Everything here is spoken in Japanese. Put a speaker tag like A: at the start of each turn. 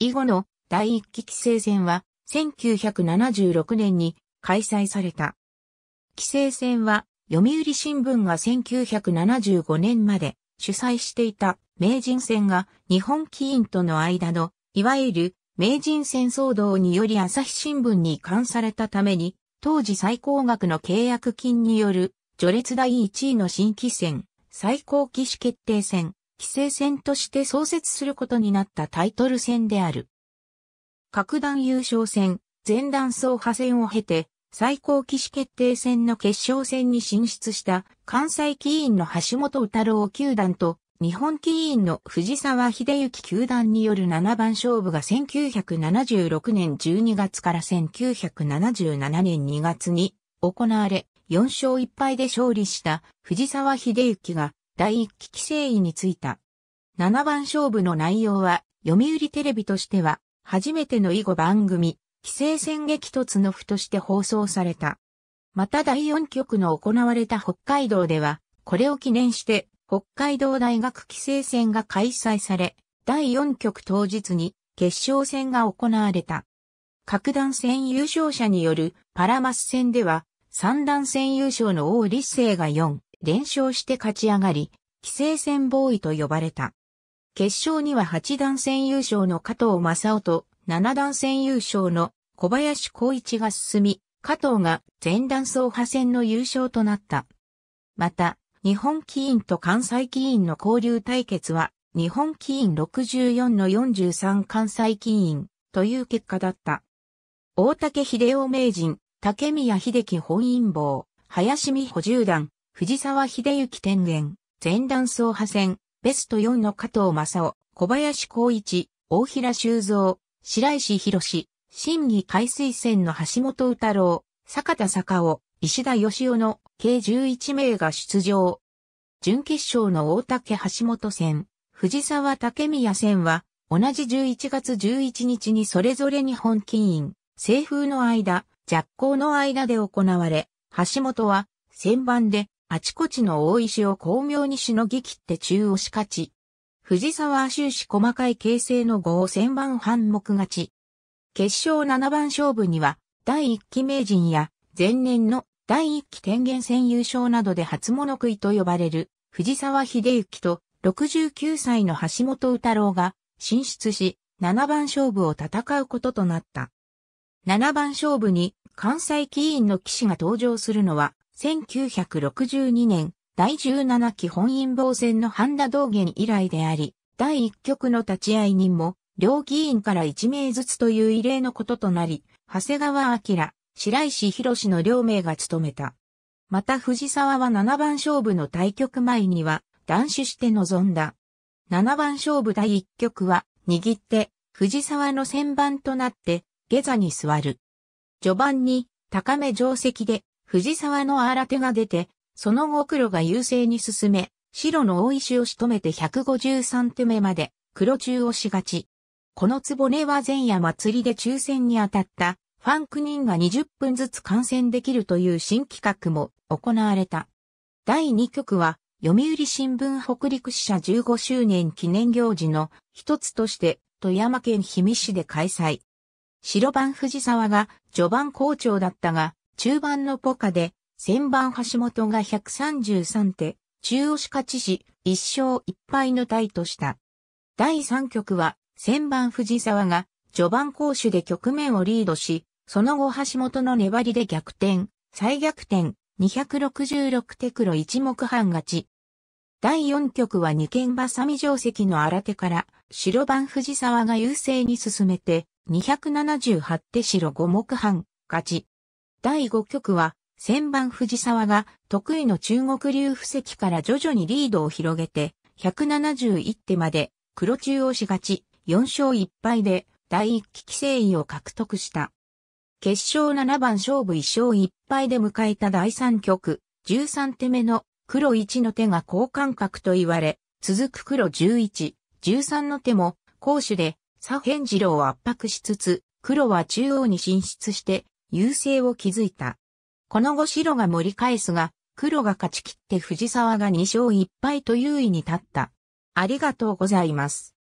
A: 以後の第一期規制戦は1976年に開催された。規制戦は読売新聞が1975年まで主催していた名人戦が日本棋院との間のいわゆる名人戦騒動により朝日新聞に関されたために当時最高額の契約金による序列第1位の新規戦最高棋士決定戦規制戦として創設することになったタイトル戦である。各段優勝戦、前段総破戦を経て、最高騎士決定戦の決勝戦に進出した関西棋員の橋本宇太郎球団と日本棋員の藤沢秀幸球団による七番勝負が1976年12月から1977年2月に行われ4勝1敗で勝利した藤沢秀幸が第1期規制委についた。7番勝負の内容は、読売テレビとしては、初めての以後番組、規制戦激突の府として放送された。また第4局の行われた北海道では、これを記念して、北海道大学規制戦が開催され、第4局当日に決勝戦が行われた。各段戦優勝者によるパラマス戦では、三段戦優勝の王立成が4、連勝して勝ち上がり、規制戦ボーイと呼ばれた。決勝には八段戦優勝の加藤正夫と七段戦優勝の小林光一が進み、加藤が前段総派戦の優勝となった。また、日本棋院と関西棋院の交流対決は、日本棋院64の43関西棋院という結果だった。大竹秀夫名人、竹宮秀樹本因坊、林美穂十段、藤沢秀幸天元、前段総派戦、ベスト4の加藤正夫、小林光一、大平修造、白石博士、新議海水戦の橋本宇太郎、坂田坂尾、石田義夫の計11名が出場。準決勝の大竹橋本戦、藤沢竹宮戦は、同じ11月11日にそれぞれ日本棋院、西風の間、弱光の間で行われ、橋本は、戦番であちこちの大石を巧妙にしのぎ切って中押し勝ち。藤沢は終始細かい形勢の5を千番半目勝ち。決勝7番勝負には、第1期名人や、前年の第1期天元戦優勝などで初物食いと呼ばれる、藤沢秀幸と、69歳の橋本宇太郎が、進出し、7番勝負を戦うこととなった。7番勝負に、関西棋院の騎士が登場するのは、1962年、第17期本因坊戦の半田道元以来であり、第1局の立ち会人も、両議員から1名ずつという異例のこととなり、長谷川明、白石博の両名が務めた。また藤沢は7番勝負の対局前には、断酒して臨んだ。7番勝負第1局は、握って、藤沢の先番となって、下座に座る。序盤に、高め定石で、藤沢の新手が出て、その後黒が優勢に進め、白の大石を仕留めて153手目まで黒中をしがち。この壺根は前夜祭りで抽選に当たったファン9人が20分ずつ観戦できるという新企画も行われた。第2局は読売新聞北陸支社15周年記念行事の一つとして富山県氷見市で開催。白番藤沢が序盤好調だったが、中盤のポカで、千番橋本が133手、中押し勝ちし、1勝1敗のタイとした。第3局は、千番藤沢が、序盤攻守で局面をリードし、その後橋本の粘りで逆転、再逆転、266手黒一目半勝ち。第4局は二間馬み定石の新手から、白番藤沢が優勢に進めて、278手白5目半勝ち。第5局は、千番藤沢が得意の中国流布石から徐々にリードを広げて、171手まで黒中央しがち、4勝1敗で第1期規制位を獲得した。決勝7番勝負1勝1敗で迎えた第3局、13手目の黒1の手が好感覚と言われ、続く黒11、13の手も攻守で左辺次郎を圧迫しつつ、黒は中央に進出して優勢を築いた。この後白が盛り返すが、黒が勝ち切って藤沢が2勝1敗と優位に立った。ありがとうございます。